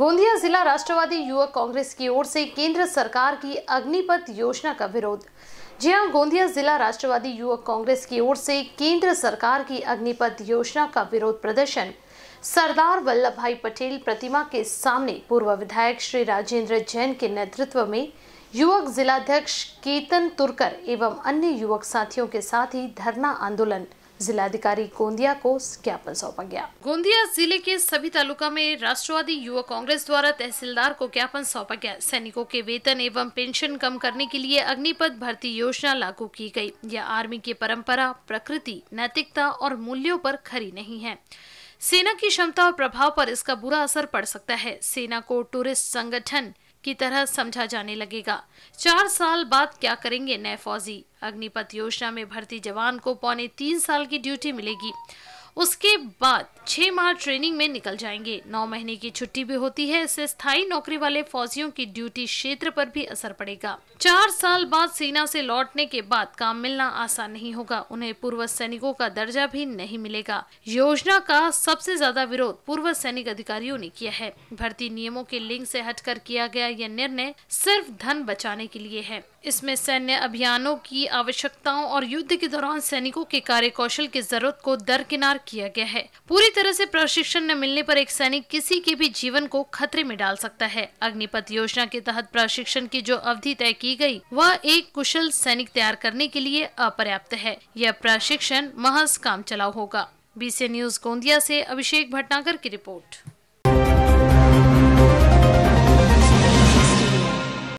गोंदिया जिला राष्ट्रवादी युवक कांग्रेस की ओर से केंद्र सरकार की अग्निपथ योजना का विरोध जी हाँ गोंदिया जिला राष्ट्रवादी युवक कांग्रेस की ओर से केंद्र सरकार की अग्निपथ योजना का विरोध प्रदर्शन सरदार वल्लभ भाई पटेल प्रतिमा के सामने पूर्व विधायक श्री राजेंद्र जैन के नेतृत्व में युवक जिलाध्यक्ष केतन तुरकर एवं अन्य युवक साथियों के साथ ही धरना आंदोलन जिलाधिकारी गोंदिया को ज्ञापन सौंपा गया गोंदिया जिले के सभी तालुका में राष्ट्रवादी युवा कांग्रेस द्वारा तहसीलदार को ज्ञापन सौंपा गया सैनिकों के वेतन एवं पेंशन कम करने के लिए अग्निपथ भर्ती योजना लागू की गई यह आर्मी की परंपरा प्रकृति नैतिकता और मूल्यों पर खरी नहीं है सेना की क्षमता और प्रभाव पर इसका बुरा असर पड़ सकता है सेना को टूरिस्ट संगठन की तरह समझा जाने लगेगा चार साल बाद क्या करेंगे नए फौजी अग्निपथ योजना में भर्ती जवान को पौने तीन साल की ड्यूटी मिलेगी उसके बाद छह माह ट्रेनिंग में निकल जाएंगे नौ महीने की छुट्टी भी होती है इससे स्थायी नौकरी वाले फौजियों की ड्यूटी क्षेत्र पर भी असर पड़ेगा चार साल बाद सेना से लौटने के बाद काम मिलना आसान नहीं होगा उन्हें पूर्व सैनिकों का दर्जा भी नहीं मिलेगा योजना का सबसे ज्यादा विरोध पूर्व सैनिक अधिकारियों ने किया है भर्ती नियमों के लिंक ऐसी हट किया गया यह निर्णय सिर्फ धन बचाने के लिए है इसमें सैन्य अभियानों की आवश्यकताओं और युद्ध के दौरान सैनिकों के कार्य कौशल की जरूरत को दरकिनार किया गया है पूरी तरह से प्रशिक्षण न मिलने पर एक सैनिक किसी के भी जीवन को खतरे में डाल सकता है अग्निपथ योजना के तहत प्रशिक्षण की जो अवधि तय की गई वह एक कुशल सैनिक तैयार करने के लिए अपर्याप्त है यह प्रशिक्षण महज काम चलाव होगा बीसी न्यूज गोंदिया ऐसी अभिषेक भटनागर की रिपोर्ट